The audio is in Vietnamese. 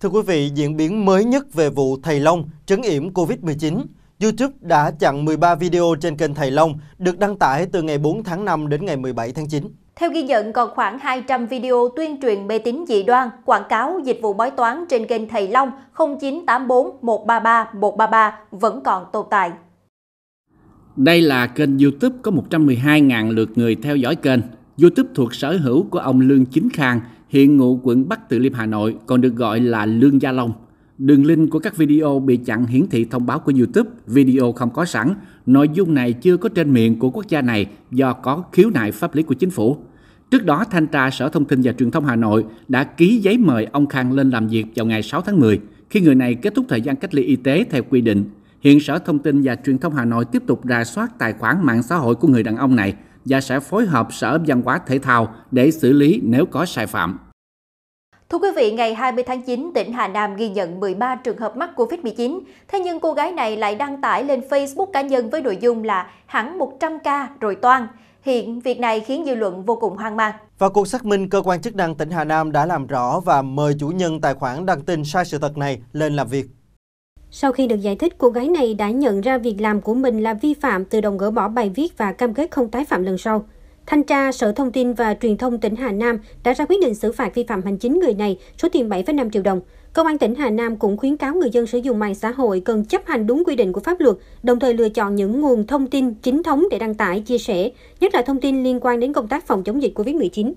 Thưa quý vị, diễn biến mới nhất về vụ Thầy Long trấn yểm Covid-19. YouTube đã chặn 13 video trên kênh Thầy Long được đăng tải từ ngày 4 tháng 5 đến ngày 17 tháng 9. Theo ghi nhận, còn khoảng 200 video tuyên truyền mê tín dị đoan, quảng cáo, dịch vụ bói toán trên kênh Thầy Long 0984 133 133 vẫn còn tồn tại. Đây là kênh YouTube có 112.000 lượt người theo dõi kênh. YouTube thuộc sở hữu của ông Lương Chính Khang – hiện ngụ quận Bắc Từ Liêm Hà Nội còn được gọi là Lương Gia Long. Đường link của các video bị chặn hiển thị thông báo của YouTube, video không có sẵn, nội dung này chưa có trên miệng của quốc gia này do có khiếu nại pháp lý của chính phủ. Trước đó, Thanh tra Sở Thông tin và Truyền thông Hà Nội đã ký giấy mời ông Khang lên làm việc vào ngày 6 tháng 10, khi người này kết thúc thời gian cách ly y tế theo quy định. Hiện Sở Thông tin và Truyền thông Hà Nội tiếp tục rà soát tài khoản mạng xã hội của người đàn ông này – và sẽ phối hợp Sở Văn hóa Thể thao để xử lý nếu có sai phạm. Thưa quý vị, ngày 20 tháng 9, tỉnh Hà Nam ghi nhận 13 trường hợp mắc COVID-19. Thế nhưng cô gái này lại đăng tải lên Facebook cá nhân với nội dung là hẳn 100 ca rồi toan. Hiện việc này khiến dư luận vô cùng hoang mang. Và cuộc xác minh, cơ quan chức năng tỉnh Hà Nam đã làm rõ và mời chủ nhân tài khoản đăng tin sai sự thật này lên làm việc. Sau khi được giải thích, cô gái này đã nhận ra việc làm của mình là vi phạm tự động gỡ bỏ bài viết và cam kết không tái phạm lần sau. Thanh tra Sở Thông tin và Truyền thông tỉnh Hà Nam đã ra quyết định xử phạt vi phạm hành chính người này số tiền 7,5 triệu đồng. Công an tỉnh Hà Nam cũng khuyến cáo người dân sử dụng mạng xã hội cần chấp hành đúng quy định của pháp luật, đồng thời lựa chọn những nguồn thông tin chính thống để đăng tải, chia sẻ, nhất là thông tin liên quan đến công tác phòng chống dịch COVID-19.